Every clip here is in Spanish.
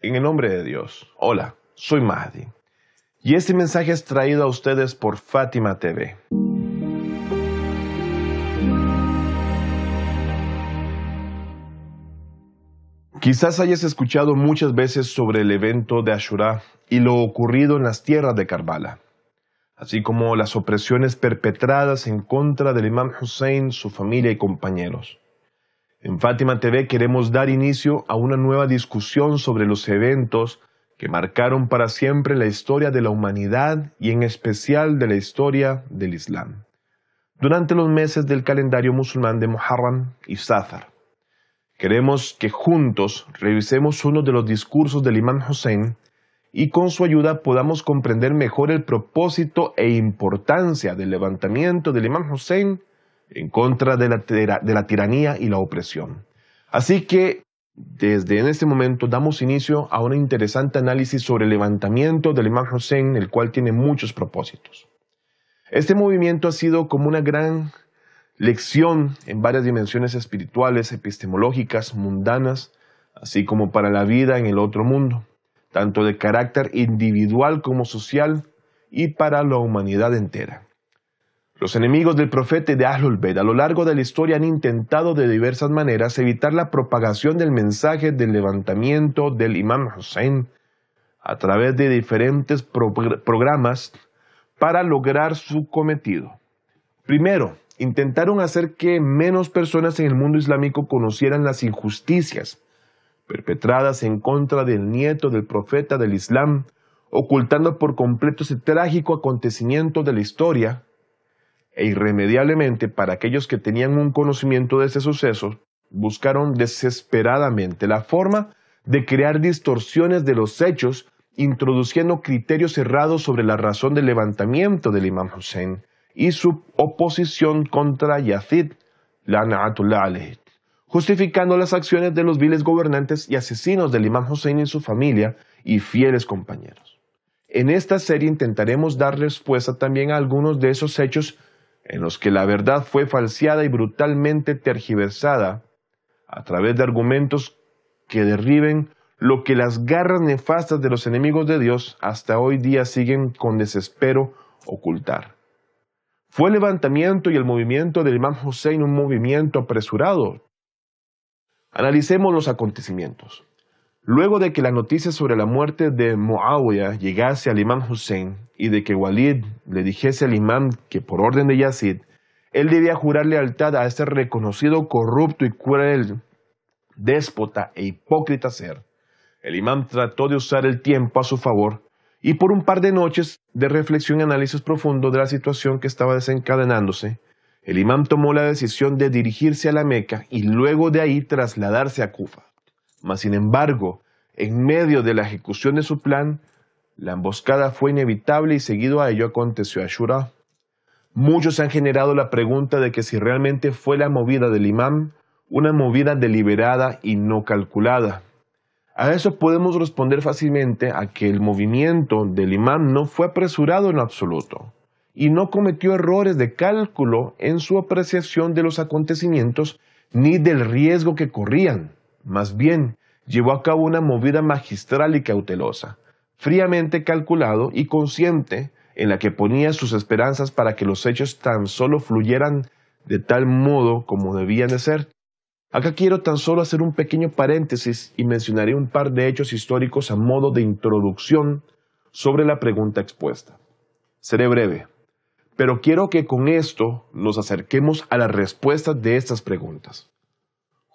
en el nombre de Dios. Hola, soy Mahdi. Y este mensaje es traído a ustedes por Fátima TV. Quizás hayas escuchado muchas veces sobre el evento de Ashura y lo ocurrido en las tierras de Karbala, así como las opresiones perpetradas en contra del imam Hussein, su familia y compañeros. En Fátima TV queremos dar inicio a una nueva discusión sobre los eventos que marcaron para siempre la historia de la humanidad y en especial de la historia del Islam, durante los meses del calendario musulmán de Muharram y Safar. Queremos que juntos revisemos uno de los discursos del imán Hussein y con su ayuda podamos comprender mejor el propósito e importancia del levantamiento del imán Hussein en contra de la, tiranía y la opresión. Así que desde en este momento damos inicio a un interesante análisis sobre el levantamiento del Imam Hussein, el cual tiene muchos propósitos. Este movimiento ha sido como una gran lección en varias dimensiones espirituales, epistemológicas, mundanas, así como para la vida en el otro mundo, tanto de carácter individual como social y para la humanidad entera. Los enemigos del profeta de Ahlulbed a lo largo de la historia han intentado de diversas maneras evitar la propagación del mensaje del levantamiento del imam Hussein a través de diferentes programas para lograr su cometido. Primero, intentaron hacer que menos personas en el mundo islámico conocieran las injusticias perpetradas en contra del nieto del profeta del Islam, ocultando por completo ese trágico acontecimiento de la historia e irremediablemente para aquellos que tenían un conocimiento de ese suceso, buscaron desesperadamente la forma de crear distorsiones de los hechos, introduciendo criterios cerrados sobre la razón del levantamiento del imam Hussein y su oposición contra Yazid justificando las acciones de los viles gobernantes y asesinos del imam Hussein y su familia y fieles compañeros. En esta serie intentaremos dar respuesta también a algunos de esos hechos en los que la verdad fue falseada y brutalmente tergiversada a través de argumentos que derriben lo que las garras nefastas de los enemigos de Dios hasta hoy día siguen con desespero ocultar. Fue el levantamiento y el movimiento del José en un movimiento apresurado. Analicemos los acontecimientos. Luego de que la noticia sobre la muerte de Muawiyah llegase al imán Hussein y de que Walid le dijese al imán que por orden de Yazid, él debía jurar lealtad a este reconocido corrupto y cruel déspota e hipócrita ser, el imán trató de usar el tiempo a su favor y por un par de noches de reflexión y análisis profundo de la situación que estaba desencadenándose, el imán tomó la decisión de dirigirse a la Meca y luego de ahí trasladarse a Kufa. Mas, sin embargo, en medio de la ejecución de su plan, la emboscada fue inevitable y seguido a ello aconteció Ashura. Muchos han generado la pregunta de que si realmente fue la movida del imán, una movida deliberada y no calculada. A eso podemos responder fácilmente a que el movimiento del imán no fue apresurado en absoluto y no cometió errores de cálculo en su apreciación de los acontecimientos ni del riesgo que corrían. Más bien, llevó a cabo una movida magistral y cautelosa, fríamente calculado y consciente, en la que ponía sus esperanzas para que los hechos tan solo fluyeran de tal modo como debían de ser. Acá quiero tan solo hacer un pequeño paréntesis y mencionaré un par de hechos históricos a modo de introducción sobre la pregunta expuesta. Seré breve, pero quiero que con esto nos acerquemos a las respuestas de estas preguntas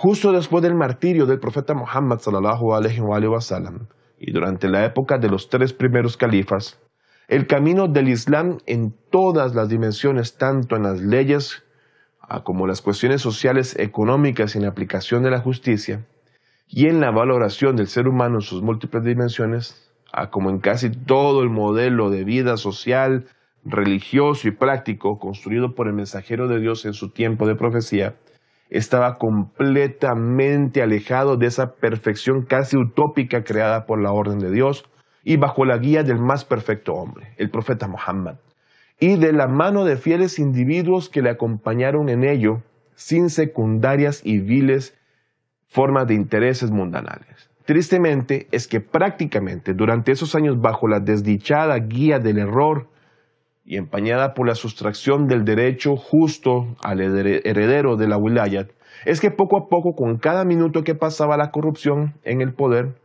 justo después del martirio del profeta Muhammad sallallahu alaihi wasallam y durante la época de los tres primeros califas, el camino del Islam en todas las dimensiones, tanto en las leyes ah, como en las cuestiones sociales, económicas y en la aplicación de la justicia, y en la valoración del ser humano en sus múltiples dimensiones, ah, como en casi todo el modelo de vida social, religioso y práctico construido por el mensajero de Dios en su tiempo de profecía, estaba completamente alejado de esa perfección casi utópica creada por la orden de Dios y bajo la guía del más perfecto hombre, el profeta Muhammad, y de la mano de fieles individuos que le acompañaron en ello sin secundarias y viles formas de intereses mundanales. Tristemente es que prácticamente durante esos años bajo la desdichada guía del error, y empañada por la sustracción del derecho justo al heredero de la Wilayat, es que poco a poco, con cada minuto que pasaba la corrupción en el poder,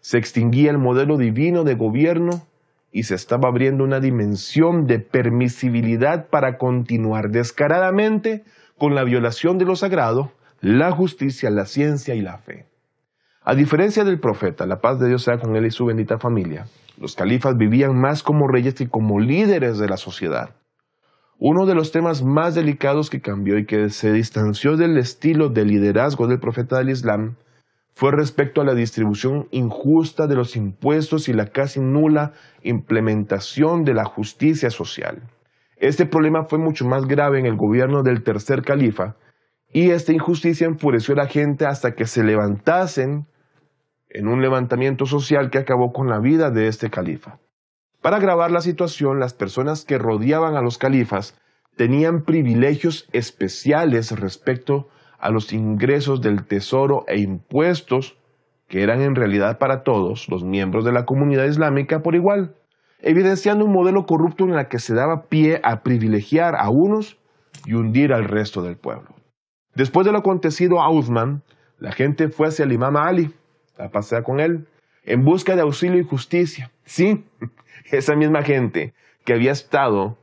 se extinguía el modelo divino de gobierno y se estaba abriendo una dimensión de permisibilidad para continuar descaradamente con la violación de lo sagrado, la justicia, la ciencia y la fe. A diferencia del profeta, la paz de Dios sea con él y su bendita familia, los califas vivían más como reyes que como líderes de la sociedad. Uno de los temas más delicados que cambió y que se distanció del estilo de liderazgo del profeta del Islam fue respecto a la distribución injusta de los impuestos y la casi nula implementación de la justicia social. Este problema fue mucho más grave en el gobierno del tercer califa y esta injusticia enfureció a la gente hasta que se levantasen en un levantamiento social que acabó con la vida de este califa. Para agravar la situación, las personas que rodeaban a los califas tenían privilegios especiales respecto a los ingresos del tesoro e impuestos que eran en realidad para todos los miembros de la comunidad islámica por igual, evidenciando un modelo corrupto en el que se daba pie a privilegiar a unos y hundir al resto del pueblo. Después de lo acontecido a Uthman, la gente fue hacia el imam Ali, la pasea con él, en busca de auxilio y justicia. Sí, esa misma gente que había estado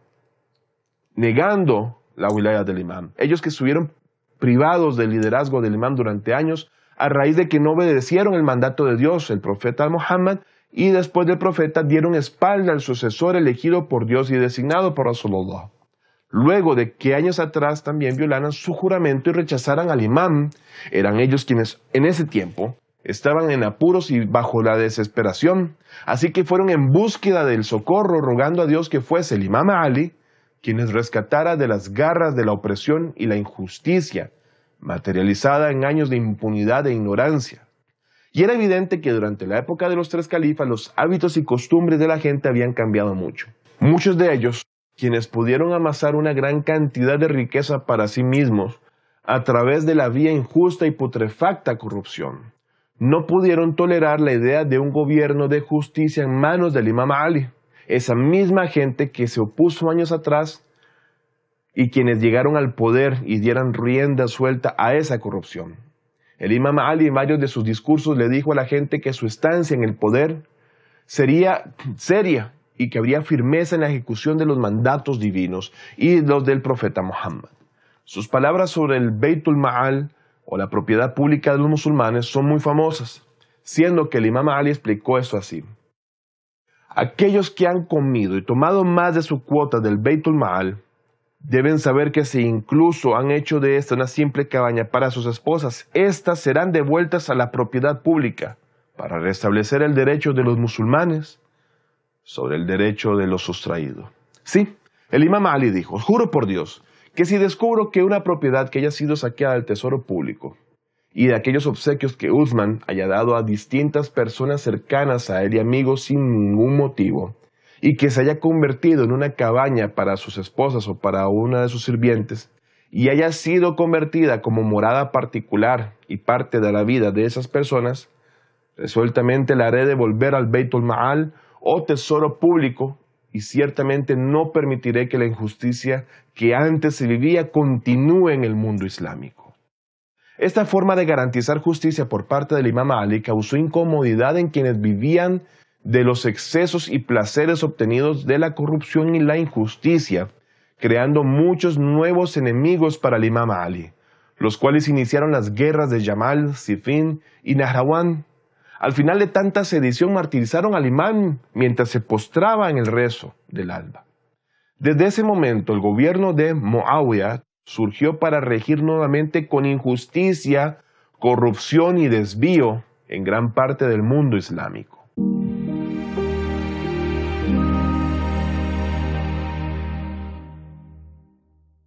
negando la wilaya del imán. Ellos que estuvieron privados del liderazgo del imán durante años a raíz de que no obedecieron el mandato de Dios, el profeta Muhammad, y después del profeta dieron espalda al sucesor elegido por Dios y designado por Rasulullah. Luego de que años atrás también violaran su juramento y rechazaran al imán, eran ellos quienes en ese tiempo Estaban en apuros y bajo la desesperación, así que fueron en búsqueda del socorro, rogando a Dios que fuese el imam Ali quien les rescatara de las garras de la opresión y la injusticia, materializada en años de impunidad e ignorancia. Y era evidente que durante la época de los tres califas los hábitos y costumbres de la gente habían cambiado mucho. Muchos de ellos, quienes pudieron amasar una gran cantidad de riqueza para sí mismos a través de la vía injusta y putrefacta corrupción, no pudieron tolerar la idea de un gobierno de justicia en manos del imam Ali, esa misma gente que se opuso años atrás y quienes llegaron al poder y dieran rienda suelta a esa corrupción. El imam Ali en varios de sus discursos le dijo a la gente que su estancia en el poder sería seria y que habría firmeza en la ejecución de los mandatos divinos y los del profeta Muhammad. Sus palabras sobre el Beitul Ma'al o la propiedad pública de los musulmanes son muy famosas, siendo que el imam Ali explicó esto así. Aquellos que han comido y tomado más de su cuota del Beitul Maal deben saber que si incluso han hecho de esta una simple cabaña para sus esposas, éstas serán devueltas a la propiedad pública para restablecer el derecho de los musulmanes sobre el derecho de los sustraídos. Sí, el imam Ali dijo, juro por Dios, que si descubro que una propiedad que haya sido saqueada del Tesoro Público y de aquellos obsequios que Usman haya dado a distintas personas cercanas a él y amigos sin ningún motivo, y que se haya convertido en una cabaña para sus esposas o para una de sus sirvientes, y haya sido convertida como morada particular y parte de la vida de esas personas, resueltamente la haré devolver al Beitul Ma'al o oh tesoro público y ciertamente no permitiré que la injusticia que antes se vivía continúe en el mundo islámico. Esta forma de garantizar justicia por parte del imam Ali causó incomodidad en quienes vivían de los excesos y placeres obtenidos de la corrupción y la injusticia, creando muchos nuevos enemigos para el imam Ali, los cuales iniciaron las guerras de Yamal, Sifin y Nahrawan al final de tanta sedición martirizaron al imán mientras se postraba en el rezo del alba. Desde ese momento el gobierno de Moawiyah surgió para regir nuevamente con injusticia, corrupción y desvío en gran parte del mundo islámico.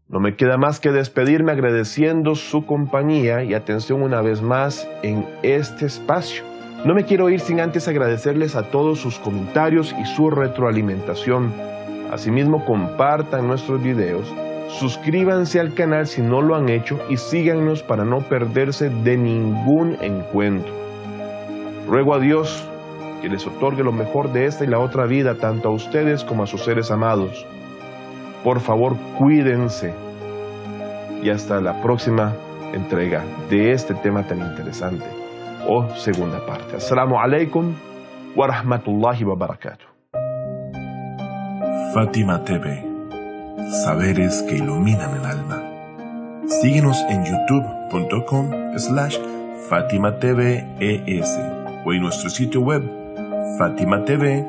No me queda más que despedirme agradeciendo su compañía y atención una vez más en este espacio no me quiero ir sin antes agradecerles a todos sus comentarios y su retroalimentación. Asimismo, compartan nuestros videos, suscríbanse al canal si no lo han hecho y síganos para no perderse de ningún encuentro. Ruego a Dios que les otorgue lo mejor de esta y la otra vida, tanto a ustedes como a sus seres amados. Por favor, cuídense. Y hasta la próxima entrega de este tema tan interesante o segunda parte. Assalamu alaikum wa rahmatullahi wa barakatuh. Fátima TV. Saberes que iluminan el alma. Síguenos en youtube.com slash Fátima e o en nuestro sitio web fatimatv.es.